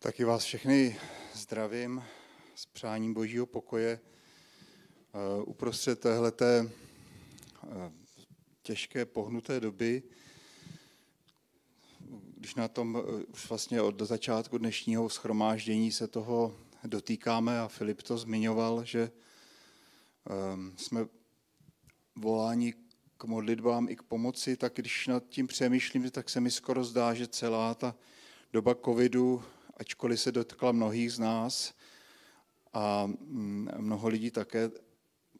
Taky vás všechny zdravím s přáním božího pokoje. Eh, uprostřed téhleté eh, těžké pohnuté doby, když na tom eh, už vlastně od začátku dnešního schromáždění se toho dotýkáme a Filip to zmiňoval, že ehm, jsme voláni k modlitbám i k pomoci, tak když nad tím přemýšlím, tak se mi skoro zdá, že celá ta doba covidu ačkoliv se dotkla mnohých z nás a mm, mnoho lidí také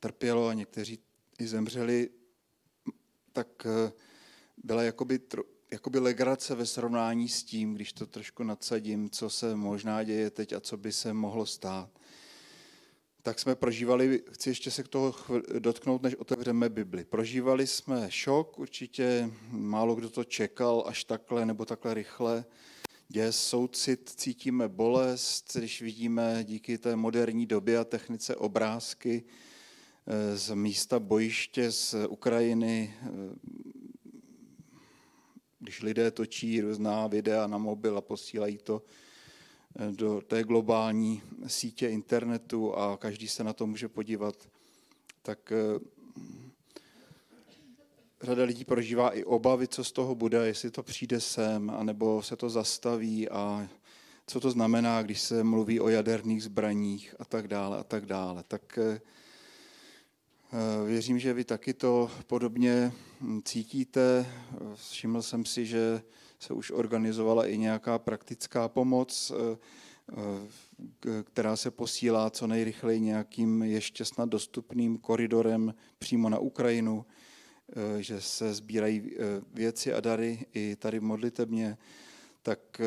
trpělo a někteří i zemřeli, tak eh, byla jakoby, jakoby legrace ve srovnání s tím, když to trošku nadsadím, co se možná děje teď a co by se mohlo stát. Tak jsme prožívali, chci ještě se k toho dotknout, než otevřeme Bibli. Prožívali jsme šok, určitě málo kdo to čekal až takhle nebo takhle rychle děje soucit, cítíme bolest, když vidíme díky té moderní době a technice obrázky eh, z místa bojiště z Ukrajiny, eh, když lidé točí různá videa na mobil a posílají to eh, do té globální sítě internetu a každý se na to může podívat, tak řada lidí prožívá i obavy, co z toho bude, jestli to přijde sem, anebo se to zastaví a co to znamená, když se mluví o jaderných zbraních a tak dále a tak dále. Tak eh, eh, věřím, že vy taky to podobně hm, cítíte. Všiml jsem si, že se už organizovala i nějaká praktická pomoc, eh, která se posílá co nejrychleji nějakým ještě snad dostupným koridorem přímo na Ukrajinu. Eh, že se sbírají eh, věci a dary i tady modlitebně, tak eh,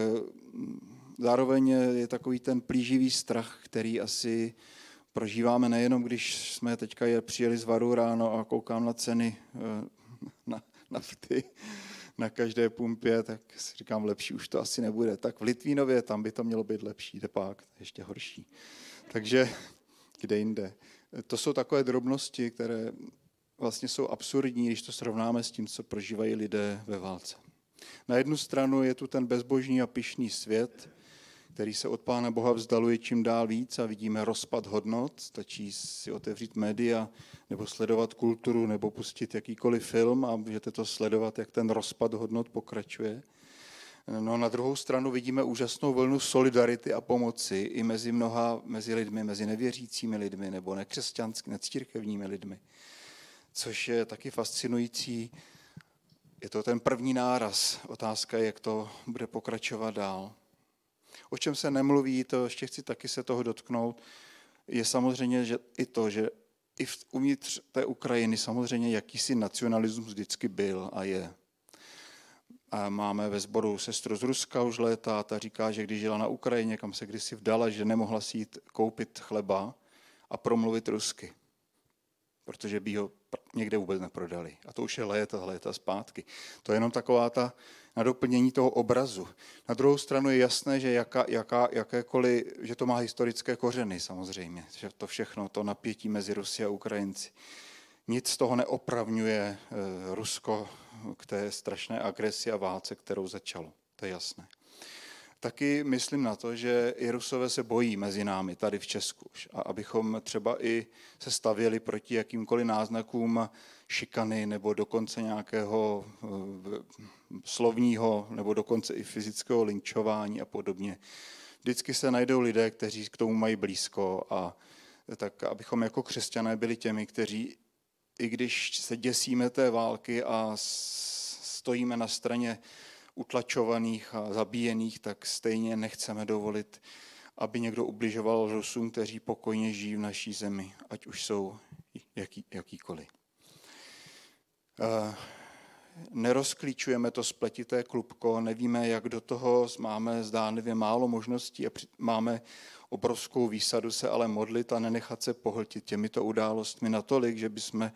zároveň je takový ten plíživý strach, který asi prožíváme nejenom, když jsme teďka je přijeli z Varu ráno a koukám na ceny na nafty na každé pumpě, tak si říkám, lepší už to asi nebude. Tak v Litvínově tam by to mělo být lepší, depák, ještě horší. Takže kde jinde. To jsou takové drobnosti, které vlastně jsou absurdní, když to srovnáme s tím, co prožívají lidé ve válce. Na jednu stranu je tu ten bezbožný a pišný svět, který se od Pána Boha vzdaluje čím dál víc a vidíme rozpad hodnot. Stačí si otevřít média nebo sledovat kulturu nebo pustit jakýkoliv film a můžete to sledovat, jak ten rozpad hodnot pokračuje. No, na druhou stranu vidíme úžasnou vlnu solidarity a pomoci i mezi mnoha mezi lidmi, mezi nevěřícími lidmi nebo nekřesťanskými, necírkevními lidmi což je taky fascinující. Je to ten první náraz. Otázka je, jak to bude pokračovat dál. O čem se nemluví, to ještě chci taky se toho dotknout, je samozřejmě že i to, že i v, uvnitř té Ukrajiny samozřejmě jakýsi nacionalismus vždycky byl a je. A máme ve sboru sestru z Ruska už léta, ta říká, že když žila na Ukrajině, kam se kdysi vdala, že nemohla si jít koupit chleba a promluvit rusky protože by ho někde vůbec neprodali. A to už je léta, léta zpátky. To je jenom taková ta na doplnění toho obrazu. Na druhou stranu je jasné, že, jaka, jaka, jakékoliv, že to má historické kořeny samozřejmě, že to všechno, to napětí mezi Rusy a Ukrajinci. Nic z toho neopravňuje eh, Rusko k té strašné agresi a válce, kterou začalo. To je jasné taky myslím na to, že i Rusové se bojí mezi námi tady v Česku. A abychom třeba i se stavěli proti jakýmkoliv náznakům šikany nebo dokonce nějakého eh, slovního nebo dokonce i fyzického linčování a podobně. Vždycky se najdou lidé, kteří k tomu mají blízko a tak abychom jako křesťané byli těmi, kteří i když se děsíme té války a stojíme na straně utlačovaných a zabíjených, tak stejně nechceme dovolit, aby někdo ubližoval Rusům, kteří pokojně žijí v naší zemi, ať už jsou jaký, jakýkoliv. Uh, nerozklíčujeme to spletité klubko, nevíme, jak do toho máme zdánlivě málo možností a máme obrovskou výsadu se ale modlit a nenechat se pohltit těmito událostmi natolik, že bychom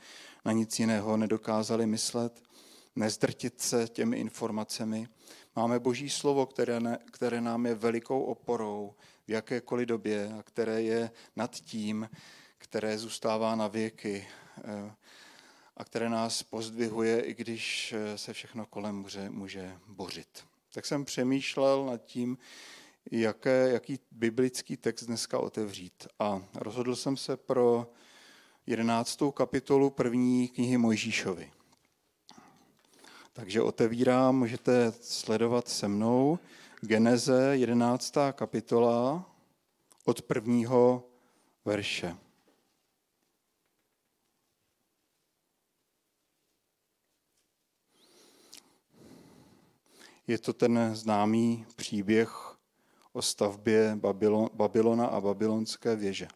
na nic jiného nedokázali myslet nezdrtit se těmi informacemi. Máme Boží slovo, které, ne, které nám je velikou oporou v jakékoliv době a které je nad tím, které zůstává na věky eh, a které nás pozdvihuje, i když eh, se všechno kolem může, může bořit. Tak jsem přemýšlel nad tím, jaké, jaký biblický text dneska otevřít. A rozhodl jsem se pro jedenáctou kapitolu první knihy Mojžíšovi. Takže otevírám, můžete sledovat se mnou, Geneze 11. kapitola od prvního verše. Je to ten známý příběh o stavbě Babylona a babylonské věže.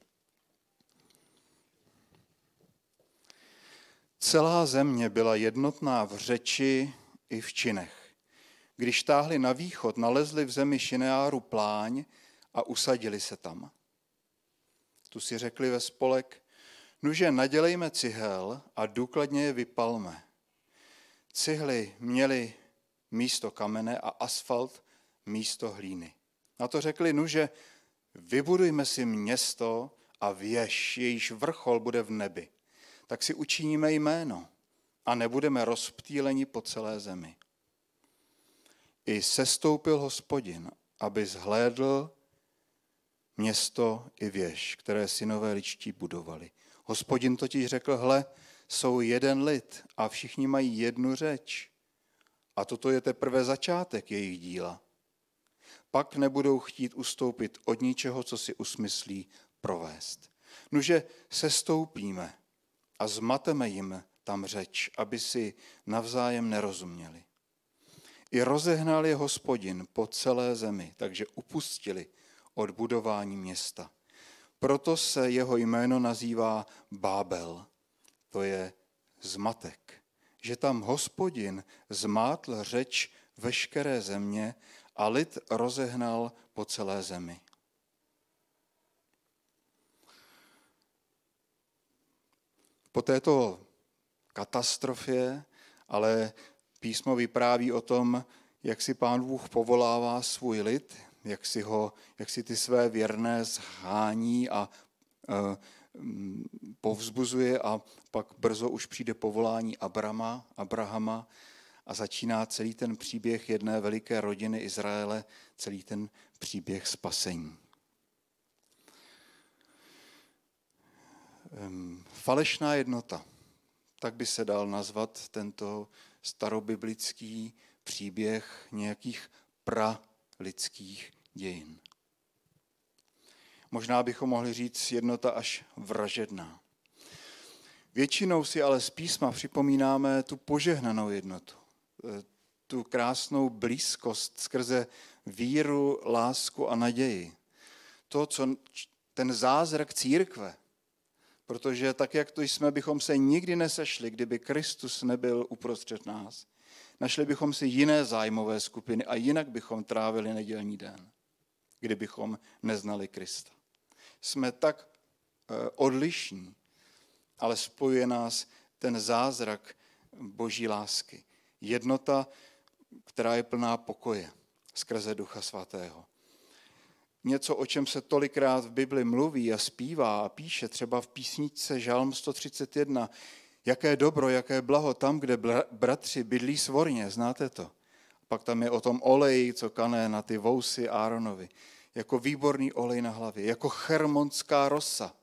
Celá země byla jednotná v řeči i v činech. Když táhli na východ, nalezli v zemi Šineáru pláň a usadili se tam. Tu si řekli ve spolek, nuže nadělejme cihel a důkladně je vypalme. Cihly měly místo kamene a asfalt místo hlíny. Na to řekli, nuže vybudujme si město a věž, jejíž vrchol bude v nebi tak si učiníme jméno a nebudeme rozptýleni po celé zemi. I sestoupil hospodin, aby zhlédl město i věž, které synové ličtí budovali. Hospodin totiž řekl, hle, jsou jeden lid a všichni mají jednu řeč. A toto je teprve začátek jejich díla. Pak nebudou chtít ustoupit od ničeho, co si usmyslí provést. Nuže sestoupíme a zmateme jim tam řeč, aby si navzájem nerozuměli. I rozehnal je hospodin po celé zemi, takže upustili od budování města. Proto se jeho jméno nazývá Bábel, to je zmatek, že tam hospodin zmátl řeč veškeré země a lid rozehnal po celé zemi. Po této katastrofě, ale písmo vypráví o tom, jak si pán Bůh povolává svůj lid, jak si, ho, jak si ty své věrné zhání a e, mm, povzbuzuje a pak brzo už přijde povolání Abrama, Abrahama a začíná celý ten příběh jedné veliké rodiny Izraele, celý ten příběh spasení. Falešná jednota. Tak by se dal nazvat tento starobiblický příběh nějakých pralidských dějin. Možná bychom mohli říct jednota až vražedná. Většinou si ale z písma připomínáme tu požehnanou jednotu, e, tu krásnou blízkost skrze víru, lásku a naději. To, co ten zázrak církve, Protože tak, jak to jsme, bychom se nikdy nesešli, kdyby Kristus nebyl uprostřed nás. Našli bychom si jiné zájmové skupiny a jinak bychom trávili nedělní den, kdybychom neznali Krista. Jsme tak eh, odlišní, ale spojuje nás ten zázrak boží lásky. Jednota, která je plná pokoje skrze Ducha Svatého něco, o čem se tolikrát v Bibli mluví a zpívá a píše, třeba v písničce Žalm 131, jaké dobro, jaké blaho tam, kde bratři bydlí svorně, znáte to? Pak tam je o tom olej, co kané na ty vousy Áronovi, jako výborný olej na hlavě, jako chermonská rosa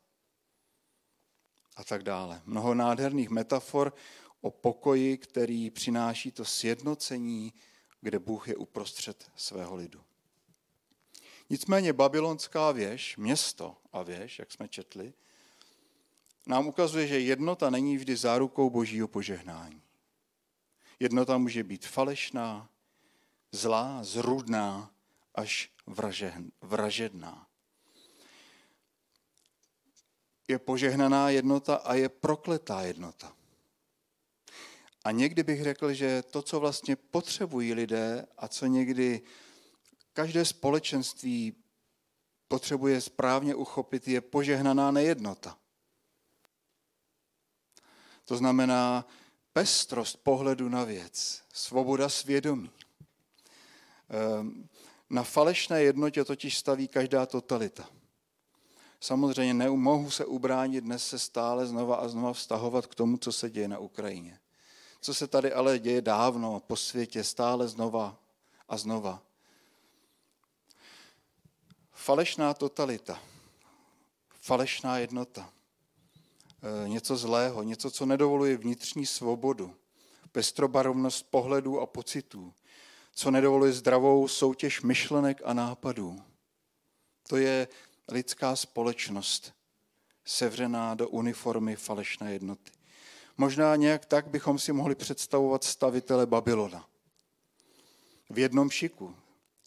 a tak dále. Mnoho nádherných metafor o pokoji, který přináší to sjednocení, kde Bůh je uprostřed svého lidu. Nicméně babylonská věž, město a věž, jak jsme četli, nám ukazuje, že jednota není vždy zárukou božího požehnání. Jednota může být falešná, zlá, zrudná, až vražedná. Je požehnaná jednota a je prokletá jednota. A někdy bych řekl, že to, co vlastně potřebují lidé a co někdy Každé společenství potřebuje správně uchopit, je požehnaná nejednota. To znamená pestrost pohledu na věc, svoboda svědomí. Ehm, na falešné jednotě totiž staví každá totalita. Samozřejmě nemohu se ubránit dnes se stále znova a znova vztahovat k tomu, co se děje na Ukrajině. Co se tady ale děje dávno po světě, stále znova a znova falešná totalita, falešná jednota, e, něco zlého, něco, co nedovoluje vnitřní svobodu, pestrobarovnost pohledů a pocitů, co nedovoluje zdravou soutěž myšlenek a nápadů. To je lidská společnost, sevřená do uniformy falešné jednoty. Možná nějak tak bychom si mohli představovat stavitele Babylona. V jednom šiku,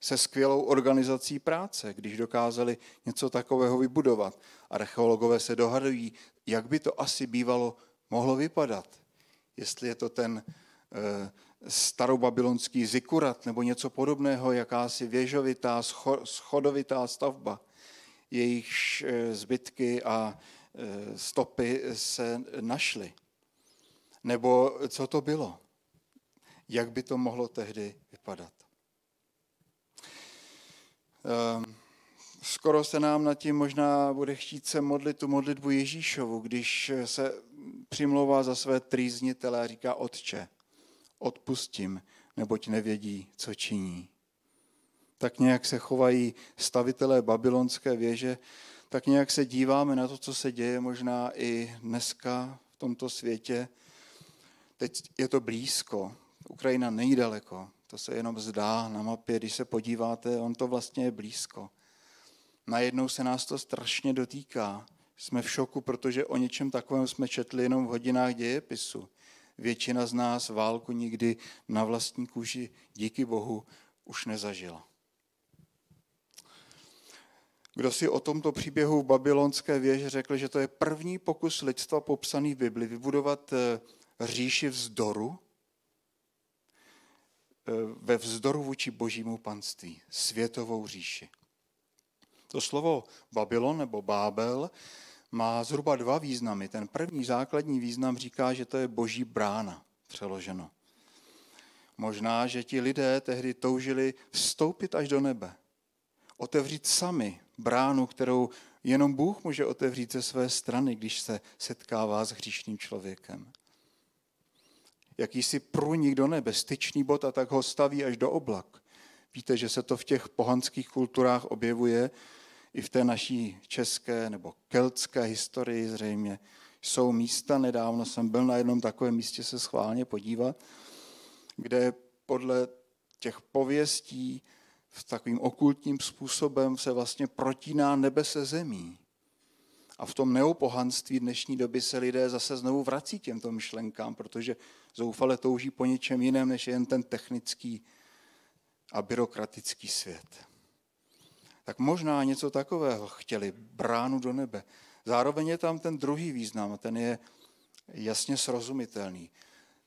se skvělou organizací práce, když dokázali něco takového vybudovat. Archeologové se dohadují, jak by to asi bývalo mohlo vypadat. Jestli je to ten eh, starobabylonský zikurat nebo něco podobného, jakási věžovitá, schodovitá stavba. Jejich eh, zbytky a eh, stopy se našly. Nebo co to bylo? Jak by to mohlo tehdy vypadat? Ehm, skoro se nám nad tím možná bude chtít se modlit tu modlitbu Ježíšovu, když se přimlouvá za své trýznitele a říká Otče, odpustím, neboť nevědí, co činí. Tak nějak se chovají stavitelé babylonské věže, tak nějak se díváme na to, co se děje možná i dneska v tomto světě. Teď je to blízko, Ukrajina nejdaleko, to se jenom zdá na mapě, když se podíváte, on to vlastně je blízko. Najednou se nás to strašně dotýká. Jsme v šoku, protože o něčem takovém jsme četli jenom v hodinách dějepisu. Většina z nás válku nikdy na vlastní kůži, díky Bohu, už nezažila. Kdo si o tomto příběhu babylonské věže řekl, že to je první pokus lidstva popsaný v Bibli vybudovat eh, říši vzdoru, Eh, ve vzdoru vůči božímu panství, světovou říši. To slovo Babylon nebo Bábel má zhruba dva významy. Ten první základní význam říká, že to je boží brána, přeloženo. Možná, že ti lidé tehdy toužili vstoupit až do nebe, otevřít sami bránu, kterou jenom Bůh může otevřít ze své strany, když se setkává s hříšným člověkem jakýsi průnik do nebe, styčný bod a tak ho staví až do oblak. Víte, že se to v těch pohanských kulturách objevuje, i v té naší české nebo keltské historii zřejmě. Jsou místa, nedávno jsem byl na jednom takovém místě se schválně podívat, kde podle těch pověstí v takovým okultním způsobem se vlastně protíná nebe se zemí. A v tom neopohanství dnešní doby se lidé zase znovu vrací těmto myšlenkám, protože zoufale touží po něčem jiném, než jen ten technický a byrokratický svět. Tak možná něco takového chtěli, bránu do nebe. Zároveň je tam ten druhý význam, ten je jasně srozumitelný.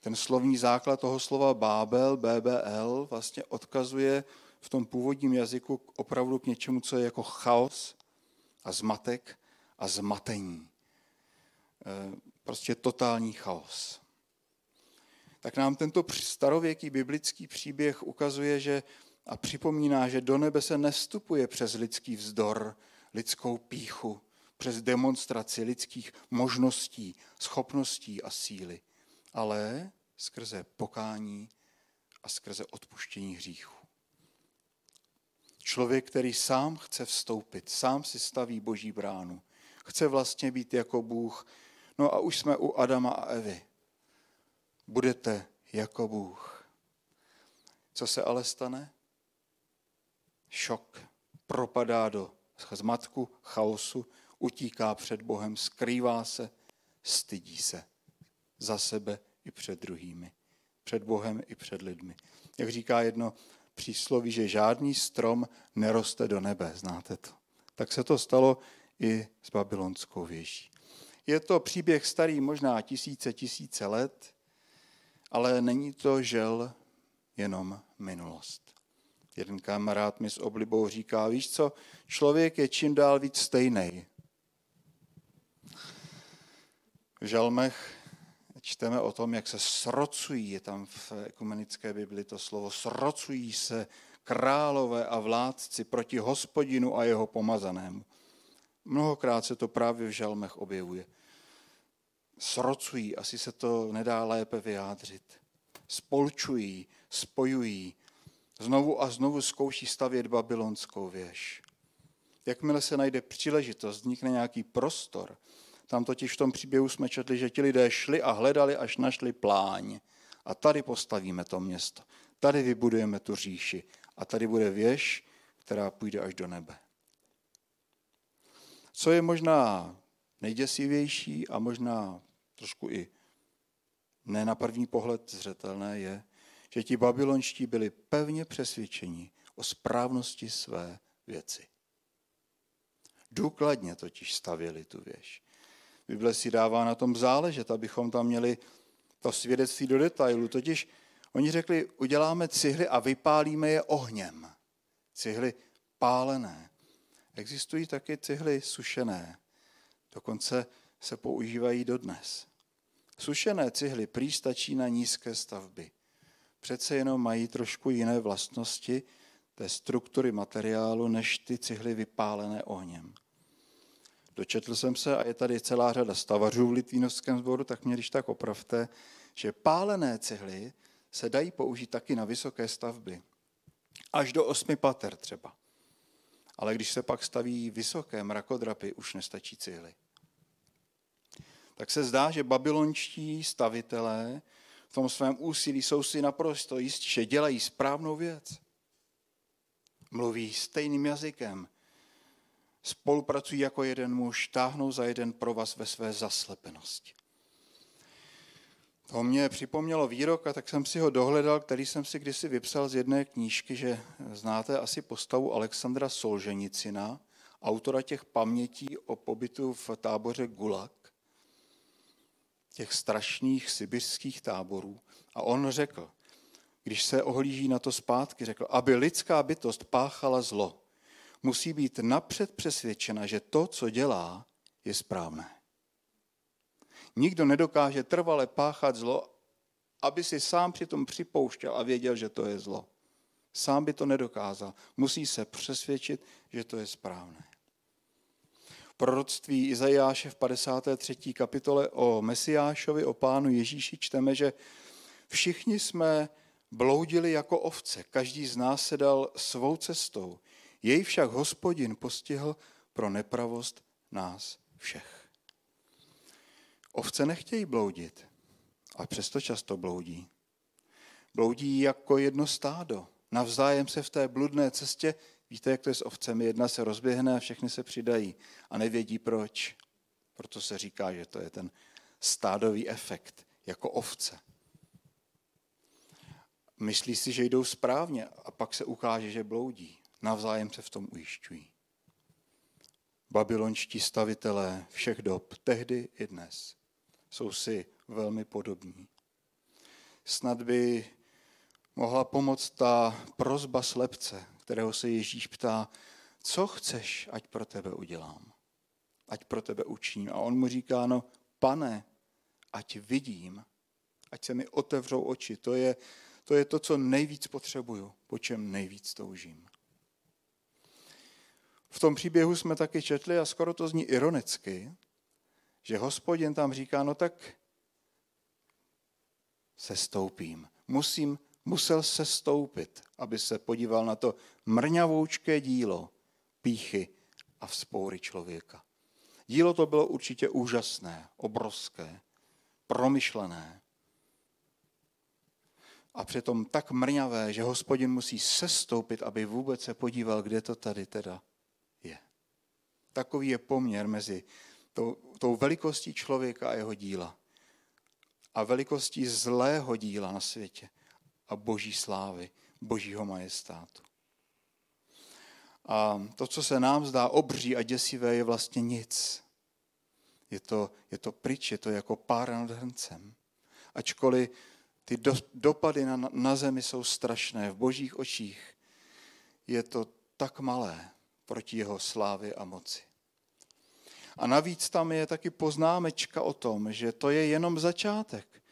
Ten slovní základ toho slova Bábel, BBL, vlastně odkazuje v tom původním jazyku opravdu k něčemu, co je jako chaos a zmatek, a zmatení. E, prostě totální chaos. Tak nám tento starověký biblický příběh ukazuje, že a připomíná, že do nebe se nestupuje přes lidský vzdor, lidskou píchu, přes demonstraci lidských možností, schopností a síly, ale skrze pokání a skrze odpuštění hříchu. Člověk, který sám chce vstoupit, sám si staví boží bránu, chce vlastně být jako Bůh. No a už jsme u Adama a Evy. Budete jako Bůh. Co se ale stane? Šok. Propadá do zmatku, chaosu, utíká před Bohem, skrývá se, stydí se za sebe i před druhými, před Bohem i před lidmi. Jak říká jedno přísloví, že žádný strom neroste do nebe, znáte to. Tak se to stalo i s babylonskou věží. Je to příběh starý možná tisíce, tisíce let, ale není to žel jenom minulost. Jeden kamarád mi s oblibou říká, víš co, člověk je čím dál víc stejný. V žalmech čteme o tom, jak se srocují, je tam v ekumenické Bibli to slovo, srocují se králové a vládci proti hospodinu a jeho pomazanému. Mnohokrát se to právě v žalmech objevuje. Srocují, asi se to nedá lépe vyjádřit. Spolčují, spojují. Znovu a znovu zkouší stavět babylonskou věž. Jakmile se najde příležitost, vznikne nějaký prostor. Tam totiž v tom příběhu jsme četli, že ti lidé šli a hledali, až našli pláň. A tady postavíme to město. Tady vybudujeme tu říši. A tady bude věž, která půjde až do nebe. Co je možná nejděsivější a možná trošku i ne na první pohled zřetelné, je, že ti babylonští byli pevně přesvědčeni o správnosti své věci. Důkladně totiž stavěli tu věž. Bible si dává na tom záležet, abychom tam měli to svědectví do detailu. Totiž oni řekli, uděláme cihly a vypálíme je ohněm. Cihly pálené. Existují taky cihly sušené, dokonce se používají dodnes. Sušené cihly prý stačí na nízké stavby. Přece jenom mají trošku jiné vlastnosti té struktury materiálu, než ty cihly vypálené ohněm. Dočetl jsem se, a je tady celá řada stavařů v Litvínovském sboru, tak mě když tak opravte, že pálené cihly se dají použít taky na vysoké stavby. Až do osmi pater třeba ale když se pak staví vysoké mrakodrapy, už nestačí cihly. Tak se zdá, že babylonští stavitelé v tom svém úsilí jsou si naprosto jistí, že dělají správnou věc. Mluví stejným jazykem, spolupracují jako jeden muž, táhnou za jeden provaz ve své zaslepenosti. To mě připomnělo výrok a tak jsem si ho dohledal, který jsem si kdysi vypsal z jedné knížky, že znáte asi postavu Alexandra Solženicina, autora těch pamětí o pobytu v táboře Gulag, těch strašných sibirských táborů. A on řekl, když se ohlíží na to zpátky, řekl, aby lidská bytost páchala zlo, musí být napřed přesvědčena, že to, co dělá, je správné. Nikdo nedokáže trvale páchat zlo, aby si sám přitom připouštěl a věděl, že to je zlo. Sám by to nedokázal. Musí se přesvědčit, že to je správné. Proroctví Izajáše v 53. kapitole o Mesiášovi, o pánu Ježíši čteme, že všichni jsme bloudili jako ovce, každý z nás se dal svou cestou. Jej však hospodin postihl pro nepravost nás všech. Ovce nechtějí bloudit, ale přesto často bloudí. Bloudí jako jedno stádo. Navzájem se v té bludné cestě, víte, jak to je s ovcemi, jedna se rozběhne a všechny se přidají a nevědí proč. Proto se říká, že to je ten stádový efekt, jako ovce. Myslí si, že jdou správně a pak se ukáže, že bloudí. Navzájem se v tom ujišťují. Babylonští stavitelé všech dob, tehdy i dnes – jsou si velmi podobní. Snad by mohla pomoct ta prozba slepce, kterého se Ježíš ptá, co chceš, ať pro tebe udělám, ať pro tebe učím. A on mu říká, no pane, ať vidím, ať se mi otevřou oči. To je to, je to co nejvíc potřebuju, po čem nejvíc toužím. V tom příběhu jsme taky četli, a skoro to zní ironicky, že hospodin tam říká, no tak se stoupím. Musím, musel se stoupit, aby se podíval na to mrňavoučké dílo píchy a vzpoury člověka. Dílo to bylo určitě úžasné, obrovské, promyšlené. A přitom tak mrňavé, že hospodin musí sestoupit, aby vůbec se podíval, kde to tady teda je. Takový je poměr mezi tou, tou velikostí člověka a jeho díla a velikostí zlého díla na světě a boží slávy, božího majestátu. A to, co se nám zdá obří a děsivé, je vlastně nic. Je to, je to pryč, je to jako pár nad hrncem. Ačkoliv ty do, dopady na, na zemi jsou strašné, v božích očích je to tak malé proti jeho slávě a moci. A navíc tam je taky poznámečka o tom, že to je jenom začátek.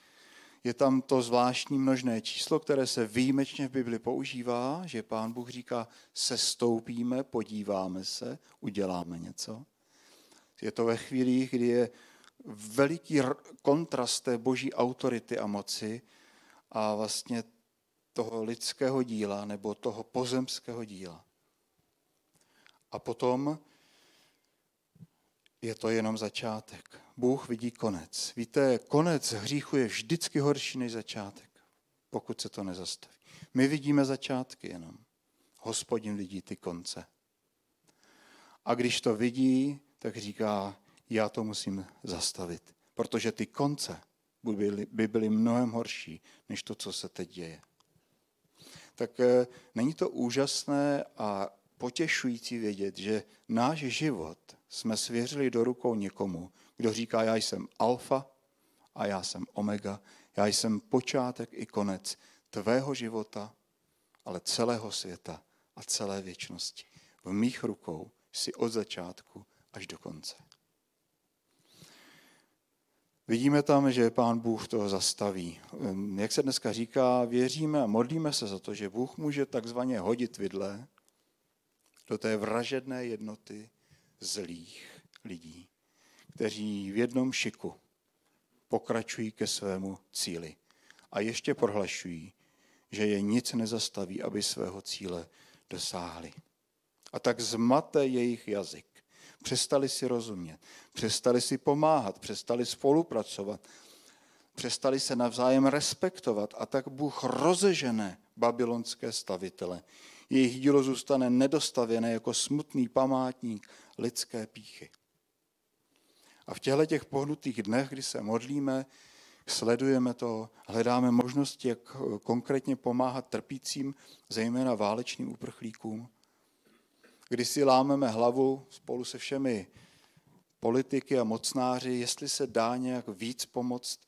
Je tam to zvláštní množné číslo, které se výjimečně v Bibli používá, že pán Bůh říká, sestoupíme, podíváme se, uděláme něco. Je to ve chvíli, kdy je veliký kontrast té boží autority a moci a vlastně toho lidského díla nebo toho pozemského díla. A potom je to jenom začátek. Bůh vidí konec. Víte, konec hříchu je vždycky horší než začátek, pokud se to nezastaví. My vidíme začátky jenom. Hospodin vidí ty konce. A když to vidí, tak říká, já to musím zastavit, protože ty konce by byly, by byly mnohem horší, než to, co se teď děje. Tak eh, není to úžasné a potěšující vědět, že náš život – jsme svěřili do rukou někomu, kdo říká, já jsem alfa a já jsem omega, já jsem počátek i konec tvého života, ale celého světa a celé věčnosti. V mých rukou si od začátku až do konce. Vidíme tam, že pán Bůh to zastaví. Jak se dneska říká, věříme a modlíme se za to, že Bůh může takzvaně hodit vidle do té vražedné jednoty zlých lidí, kteří v jednom šiku pokračují ke svému cíli a ještě prohlašují, že je nic nezastaví, aby svého cíle dosáhli. A tak zmate jejich jazyk. Přestali si rozumět, přestali si pomáhat, přestali spolupracovat, přestali se navzájem respektovat a tak Bůh rozežené babylonské stavitele. Jejich dílo zůstane nedostavěné jako smutný památník lidské píchy. A v těchto těch pohnutých dnech, kdy se modlíme, sledujeme to, hledáme možnosti, jak eh, konkrétně pomáhat trpícím, zejména válečným uprchlíkům, kdy si lámeme hlavu spolu se všemi politiky a mocnáři, jestli se dá nějak víc pomoct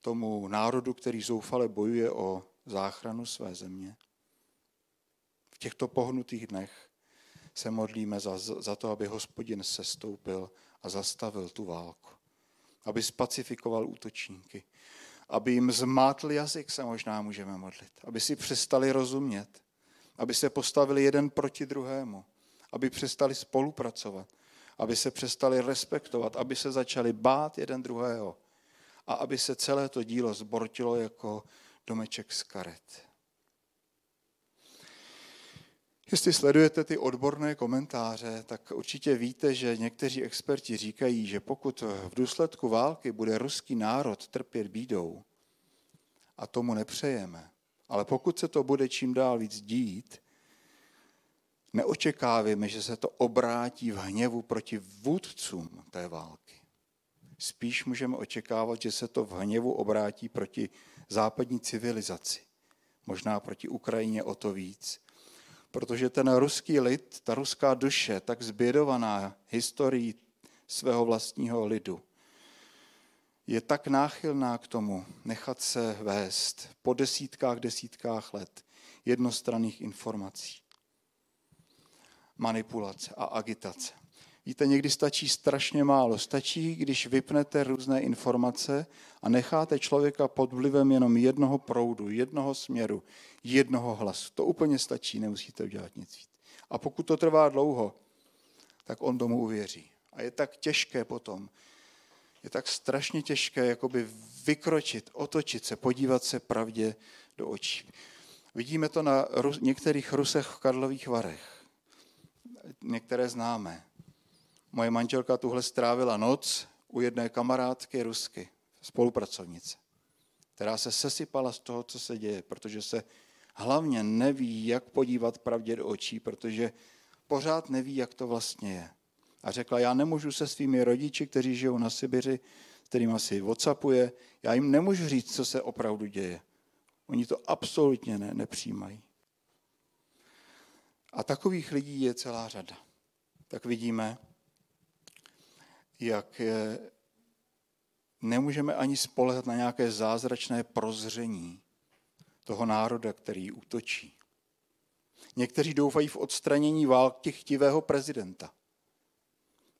tomu národu, který zoufale bojuje o záchranu své země. V těchto pohnutých dnech se modlíme za, za to, aby hospodin sestoupil a zastavil tu válku. Aby spacifikoval útočníky. Aby jim zmátl jazyk, se možná můžeme modlit. Aby si přestali rozumět. Aby se postavili jeden proti druhému. Aby přestali spolupracovat. Aby se přestali respektovat. Aby se začali bát jeden druhého. A aby se celé to dílo zbortilo jako domeček z karet. Jestli sledujete ty odborné komentáře, tak určitě víte, že někteří experti říkají, že pokud v důsledku války bude ruský národ trpět bídou, a tomu nepřejeme, ale pokud se to bude čím dál víc dít, neočekávíme, že se to obrátí v hněvu proti vůdcům té války. Spíš můžeme očekávat, že se to v hněvu obrátí proti západní civilizaci, možná proti Ukrajině o to víc – protože ten ruský lid, ta ruská duše, tak zbědovaná historií svého vlastního lidu, je tak náchylná k tomu nechat se vést po desítkách, desítkách let jednostranných informací, manipulace a agitace. Víte, někdy stačí strašně málo. Stačí, když vypnete různé informace a necháte člověka pod vlivem jenom jednoho proudu, jednoho směru, jednoho hlasu. To úplně stačí, nemusíte udělat nic A pokud to trvá dlouho, tak on tomu uvěří. A je tak těžké potom, je tak strašně těžké jakoby vykročit, otočit se, podívat se pravdě do očí. Vidíme to na některých Rusech v Karlových Varech. Některé známe moje manželka tuhle strávila noc u jedné kamarádky rusky, spolupracovnice, která se sesypala z toho, co se děje, protože se hlavně neví, jak podívat pravdě do očí, protože pořád neví, jak to vlastně je. A řekla, já nemůžu se svými rodiči, kteří žijou na Sibiři, kterým asi whatsappuje, já jim nemůžu říct, co se opravdu děje. Oni to absolutně ne, nepřijímají. A takových lidí je celá řada. Tak vidíme, jak nemůžeme ani spolehat na nějaké zázračné prozření toho národa, který útočí. Někteří doufají v odstranění války chtivého prezidenta.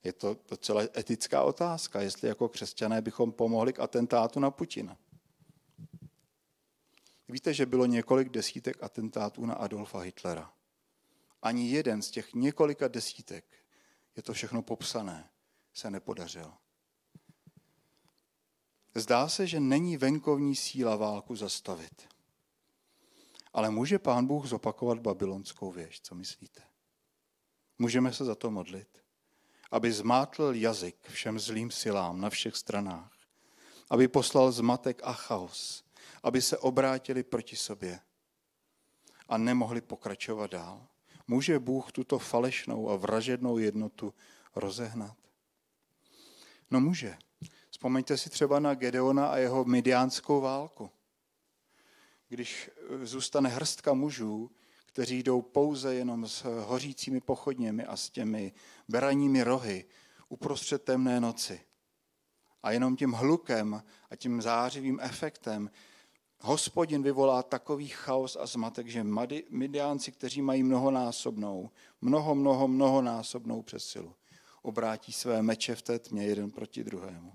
Je to docela etická otázka, jestli jako křesťané bychom pomohli k atentátu na Putina. Víte, že bylo několik desítek atentátů na Adolfa Hitlera. Ani jeden z těch několika desítek je to všechno popsané se nepodařil. Zdá se, že není venkovní síla válku zastavit. Ale může pán Bůh zopakovat babylonskou věž, co myslíte? Můžeme se za to modlit, aby zmátl jazyk všem zlým silám na všech stranách, aby poslal zmatek a chaos, aby se obrátili proti sobě a nemohli pokračovat dál. Může Bůh tuto falešnou a vražednou jednotu rozehnat? No může. Vzpomeňte si třeba na Gedeona a jeho midiánskou válku. Když eh, zůstane hrstka mužů, kteří jdou pouze jenom s eh, hořícími pochodněmi a s těmi beraními rohy uprostřed temné noci. A jenom tím hlukem a tím zářivým efektem hospodin vyvolá takový chaos a zmatek, že Midiánci, kteří mají mnohonásobnou, mnoho, mnoho, mnohonásobnou přesilu, obrátí své meče v té tmě jeden proti druhému.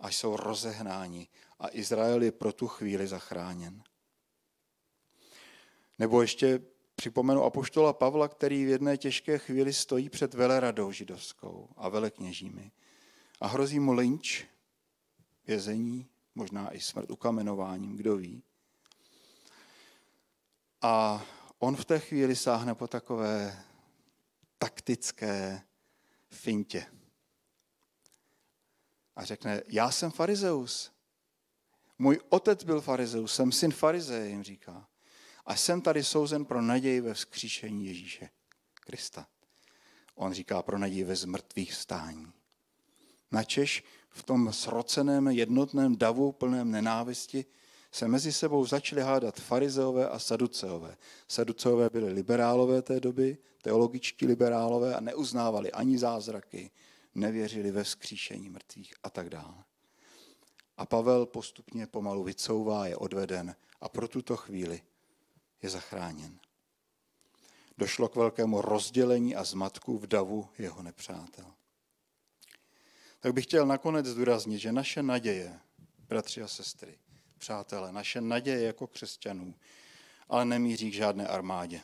A jsou rozehnáni a Izrael je pro tu chvíli zachráněn. Nebo ještě připomenu apoštola Pavla, který v jedné těžké chvíli stojí před veleradou židovskou a velekněžími a hrozí mu lynč, vězení, možná i smrt ukamenováním, kdo ví. A on v té chvíli sáhne po takové taktické fintě. A řekne, já jsem farizeus. Můj otec byl farizeus, jsem syn farizeje, jim říká. A jsem tady souzen pro naději ve vzkříšení Ježíše Krista. On říká pro naději ve zmrtvých stání. Načeš v tom sroceném jednotném davu plném nenávisti se mezi sebou začali hádat farizeové a saduceové. Saduceové byli liberálové té doby, teologičtí liberálové a neuznávali ani zázraky, nevěřili ve vzkříšení mrtvých a tak dále. A Pavel postupně pomalu vycouvá, je odveden a pro tuto chvíli je zachráněn. Došlo k velkému rozdělení a zmatku v davu jeho nepřátel. Tak bych chtěl nakonec zdůraznit, že naše naděje, bratři a sestry, přátelé, naše naděje jako křesťanů, ale nemíří k žádné armádě.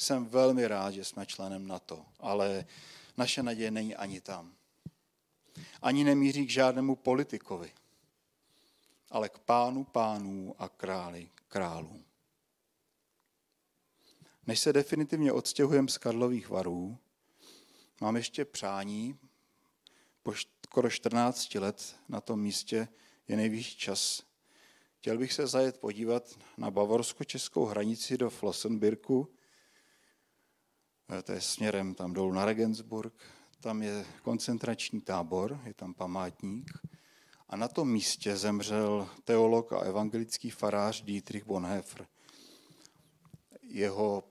Jsem velmi rád, že jsme členem NATO, ale naše naděje není ani tam. Ani nemíří k žádnému politikovi, ale k pánu pánů a králi králů. Než se definitivně odstěhujeme z Karlových varů, mám ještě přání, po skoro 14 let na tom místě je nejvyšší čas. Chtěl bych se zajet podívat na bavorsko-českou hranici do Flossenbirku, Eh, to je směrem tam dolů na Regensburg, tam je koncentrační tábor, je tam památník a na tom místě zemřel teolog a evangelický farář Dietrich Bonhoeffer. Jeho,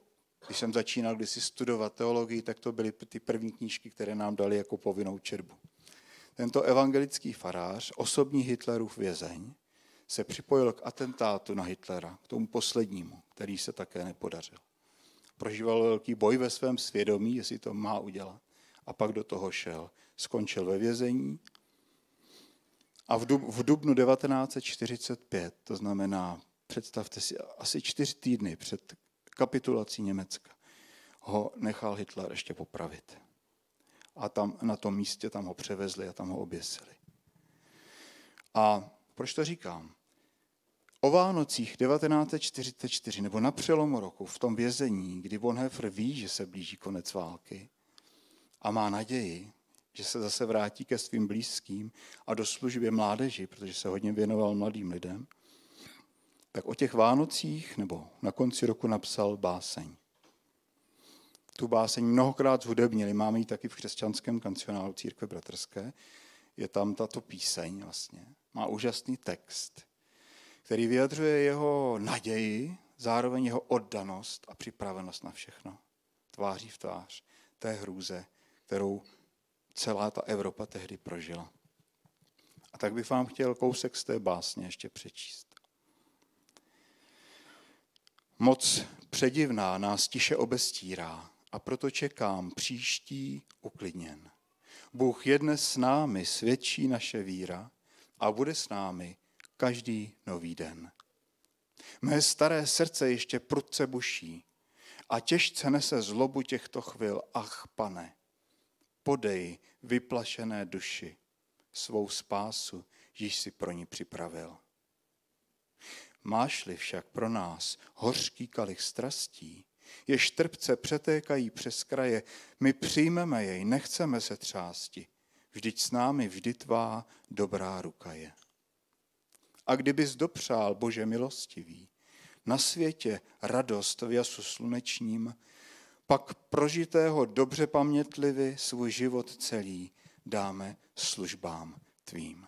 když jsem začínal kdysi studovat teologii, tak to byly ty první knížky, které nám dali jako povinnou čerbu. Tento evangelický farář, osobní Hitlerův vězeň, se připojil k atentátu na Hitlera, k tomu poslednímu, který se také nepodařil prožíval velký boj ve svém svědomí, jestli to má udělat. A pak do toho šel. Skončil ve vězení a v, dub, v dubnu 1945, to znamená, představte si, asi čtyři týdny před kapitulací Německa, ho nechal Hitler ještě popravit. A tam na tom místě tam ho převezli a tam ho oběsili. A proč to říkám? O Vánocích 1944 nebo na přelomu roku v tom vězení, kdy Bonhoeffer ví, že se blíží konec války a má naději, že se zase vrátí ke svým blízkým a do služby mládeži, protože se hodně věnoval mladým lidem, tak o těch Vánocích nebo na konci roku napsal báseň. Tu báseň mnohokrát zhudebnili, máme ji taky v křesťanském kancionálu Církve bratrské. Je tam tato píseň vlastně. Má úžasný text – který vyjadřuje jeho naději, zároveň jeho oddanost a připravenost na všechno. Tváří v tvář té hrůze, kterou celá ta Evropa tehdy prožila. A tak bych vám chtěl kousek z té básně ještě přečíst. Moc předivná nás tiše obestírá a proto čekám příští uklidněn. Bůh je dnes s námi, svědčí naše víra a bude s námi každý nový den. Mé staré srdce ještě prudce buší a těžce nese zlobu těchto chvil. Ach, pane, podej vyplašené duši svou spásu, již si pro ní připravil. Máš-li však pro nás hořký kalich strastí, jež trpce přetékají přes kraje, my přijmeme jej, nechceme se třásti, vždyť s námi vždy tvá dobrá ruka je. A kdybys dopřál, Bože milostivý, na světě radost v jasu slunečním, pak prožitého dobře pamětlivý svůj život celý dáme službám tvým.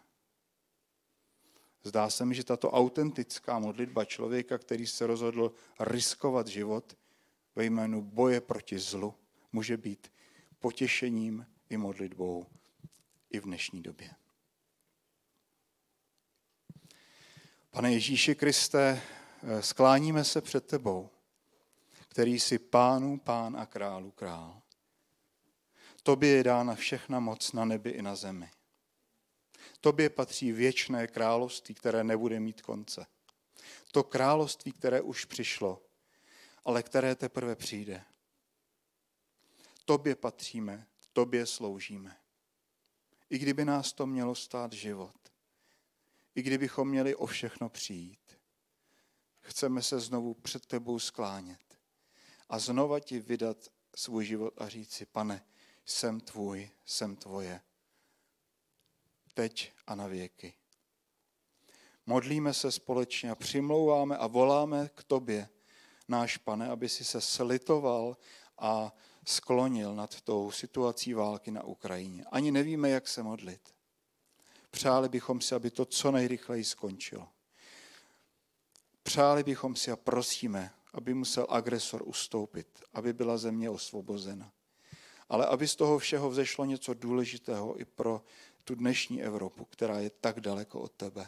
Zdá se mi, že tato autentická modlitba člověka, který se rozhodl riskovat život ve jménu boje proti zlu, může být potěšením i modlitbou i v dnešní době. Pane Ježíši Kriste, eh, skláníme se před tebou, který jsi pánu, pán a králu král. Tobě je dána všechna moc na nebi i na zemi. Tobě patří věčné království, které nebude mít konce. To království, které už přišlo, ale které teprve přijde. Tobě patříme, tobě sloužíme. I kdyby nás to mělo stát život i kdybychom měli o všechno přijít. Chceme se znovu před tebou sklánět a znova ti vydat svůj život a říci, pane, jsem tvůj, jsem tvoje. Teď a na věky. Modlíme se společně a přimlouváme a voláme k tobě, náš pane, aby si se slitoval a sklonil nad tou situací války na Ukrajině. Ani nevíme, jak se modlit. Přáli bychom si, aby to co nejrychleji skončilo. Přáli bychom si a prosíme, aby musel agresor ustoupit, aby byla země osvobozena. Ale aby z toho všeho vzešlo něco důležitého i pro tu dnešní Evropu, která je tak daleko od tebe.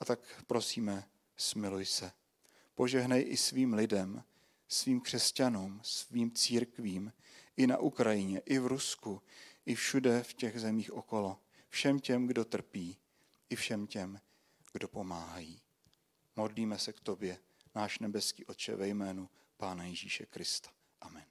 A tak prosíme, smiluj se. Požehnej i svým lidem, svým křesťanům, svým církvím, i na Ukrajině, i v Rusku, i všude v těch zemích okolo všem těm, kdo trpí, i všem těm, kdo pomáhají. Modlíme se k tobě, náš nebeský Otče, ve jménu Pána Ježíše Krista. Amen.